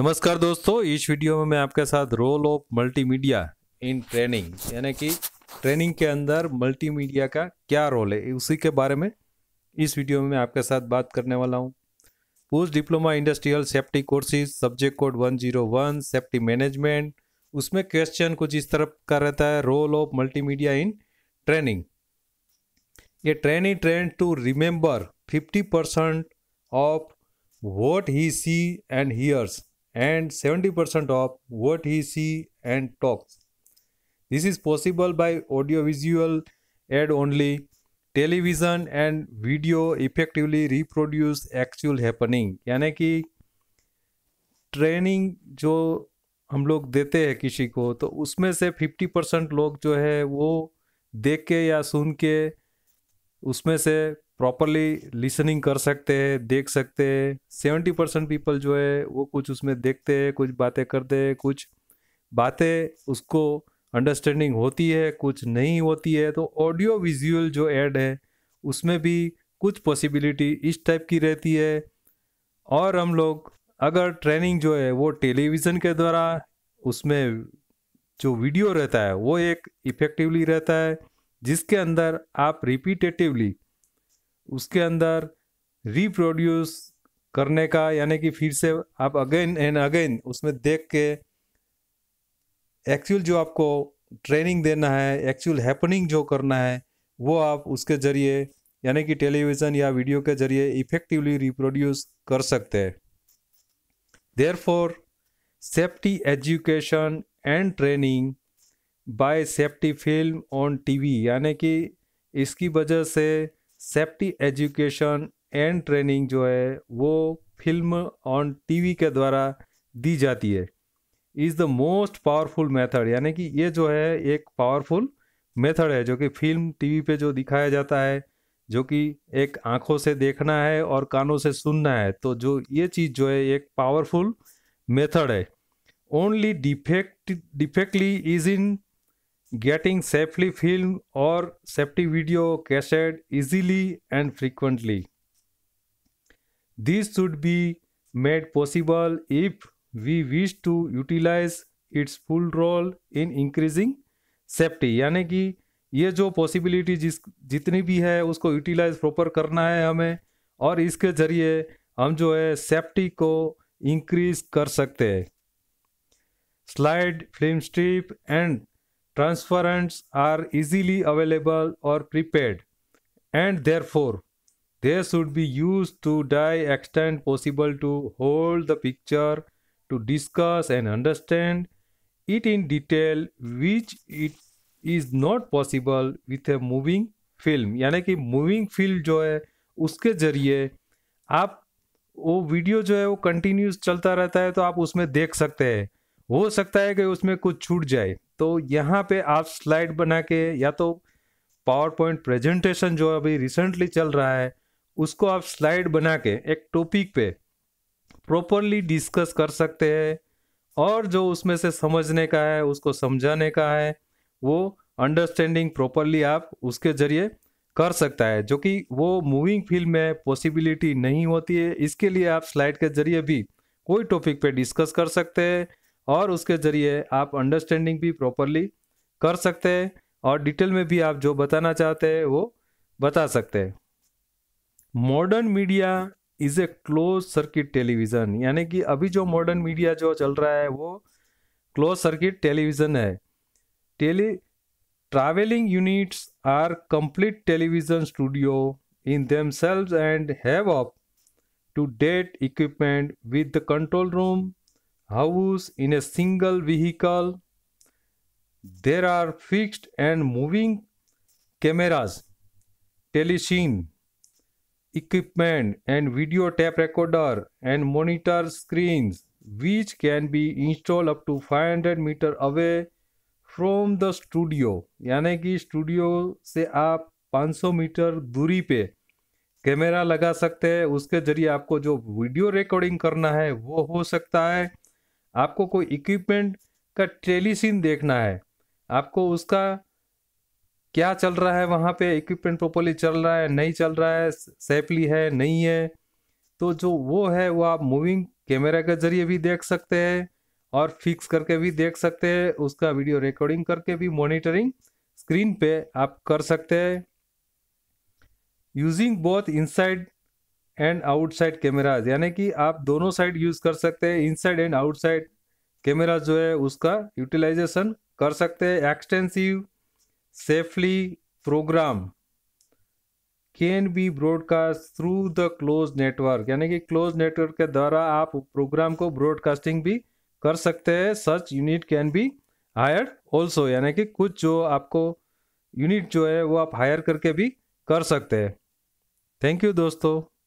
नमस्कार दोस्तों इस वीडियो में मैं आपके साथ role of multimedia in training यानी कि ट्रेनिंग के अंदर मल्टीमीडिया का क्या रोल है उसी के बारे में इस वीडियो में मैं आपके साथ बात करने वाला हूँ post diploma industrial safety courses subject code 101 safety management उसमें क्वेश्चन कुछ इस तरफ का रहता है role of multimedia in training ये training train to remember 50 percent of what he see and hears and 70% of what he see and talks. This is possible by visual aid only. Television and video effectively reproduce actual happening यानी कि training जो हम लोग देते हैं किसी को तो उसमें से 50 परसेंट लोग जो है वो देख के या सुन के उसमें से प्रॉपरली लिसनिंग कर सकते हैं देख सकते हैं सेवेंटी परसेंट पीपल जो है वो कुछ उसमें देखते हैं कुछ बातें करते हैं कुछ बातें उसको अंडरस्टैंडिंग होती है कुछ नहीं होती है तो ऑडियो विजुअल जो ऐड है उसमें भी कुछ पॉसिबिलिटी इस टाइप की रहती है और हम लोग अगर ट्रेनिंग जो है वो टेलीविज़न के द्वारा उसमें जो वीडियो रहता है वो एक इफ़ेक्टिवली रहता है जिसके अंदर आप रिपीटेटिवली उसके अंदर रिप्रोड्यूस करने का यानी कि फिर से आप अगेन एंड अगेन उसमें देख के एक्चुअल जो आपको ट्रेनिंग देना है एक्चुअल हैपनिंग जो करना है वो आप उसके ज़रिए यानी कि टेलीविज़न या वीडियो के ज़रिए इफ़ेक्टिवली रिप्रोड्यूस कर सकते हैं therefore safety education and training by safety film on TV यानी कि इसकी वजह से सेफ्टी एजुकेशन एंड ट्रेनिंग जो है वो फिल्म ऑन टीवी के द्वारा दी जाती है is the most powerful method यानी कि ये जो है एक पावरफुल मेथड है जो कि फिल्म टीवी पे जो दिखाया जाता है जो कि एक आँखों से देखना है और कानों से सुनना है तो जो ये चीज़ जो है एक पावरफुल मेथड है only defect defectly is in getting safely film और safety video cassette easily and frequently this should be made possible if we wish to utilise its full role in increasing safety यानी कि ये जो possibility जिस जितनी भी है उसको यूटिलाइज प्रॉपर करना है हमें और इसके जरिए हम जो है सेफ्टी को इंक्रीज कर सकते हैं slide film strip and transference are easily available or prepared and therefore they should be used to die extent possible to hold the picture to discuss and understand it in detail which it is not possible with a moving film यानी कि moving film जो है उसके ज़रिए आप वो video जो है वो कंटिन्यूस चलता रहता है तो आप उसमें देख सकते हैं हो सकता है कि उसमें कुछ छूट जाए तो यहाँ पे आप स्लाइड बना के या तो पावर पॉइंट प्रेजेंटेशन जो अभी रिसेंटली चल रहा है उसको आप स्लाइड बना के एक टॉपिक पे प्रॉपरली डिस्कस कर सकते हैं और जो उसमें से समझने का है उसको समझाने का है वो अंडरस्टैंडिंग प्रॉपरली आप उसके जरिए कर सकता है जो कि वो मूविंग फील्ड में पॉसिबिलिटी नहीं होती है इसके लिए आप स्लाइड के जरिए भी कोई टॉपिक पे डिस्कस कर सकते हैं और उसके ज़रिए आप अंडरस्टैंडिंग भी प्रॉपरली कर सकते हैं और डिटेल में भी आप जो बताना चाहते हैं वो बता सकते हैं modern media is a close circuit television यानी कि अभी जो मॉडर्न मीडिया जो चल रहा है वो क्लोज सर्किट टेलीविज़न है tele units are are television studio in themselves and have up to date equipment with the control room house in a single vehicle. There are fixed and moving cameras, telecine equipment and video tape recorder and monitor screens which can be installed up to 500 meter away from the studio यानी कि studio से आप 500 metre दूरी पे camera लगा सकते हैं उसके जरिए आपको जो वीडियो रिकॉर्डिंग करना है वो हो सकता है आपको कोई इक्विपमेंट का ट्रेली सीन देखना है आपको उसका क्या चल रहा है वहाँ पे इक्विपमेंट प्रॉपरली चल रहा है नहीं चल रहा है सेफली है नहीं है तो जो वो है वो आप मूविंग कैमरा के जरिए भी देख सकते हैं और फिक्स करके भी देख सकते हैं उसका वीडियो रिकॉर्डिंग करके भी मॉनिटरिंग स्क्रीन पे आप कर सकते हैं using both inside and outside cameras यानी कि आप दोनों साइड यूज कर सकते हैं इनसाइड एंड आउटसाइड कैमराज जो है उसका यूटिलाइजेशन कर सकते हैं extensive safely program can be broadcast through the close network यानी कि क्लोज नेटवर्क के द्वारा आप प्रोग्राम को ब्रॉडकास्टिंग भी कर सकते हैं such unit can be hire also यानी कि कुछ जो आपको यूनिट जो है वो आप हायर करके भी कर सकते हैं थैंक यू दोस्तों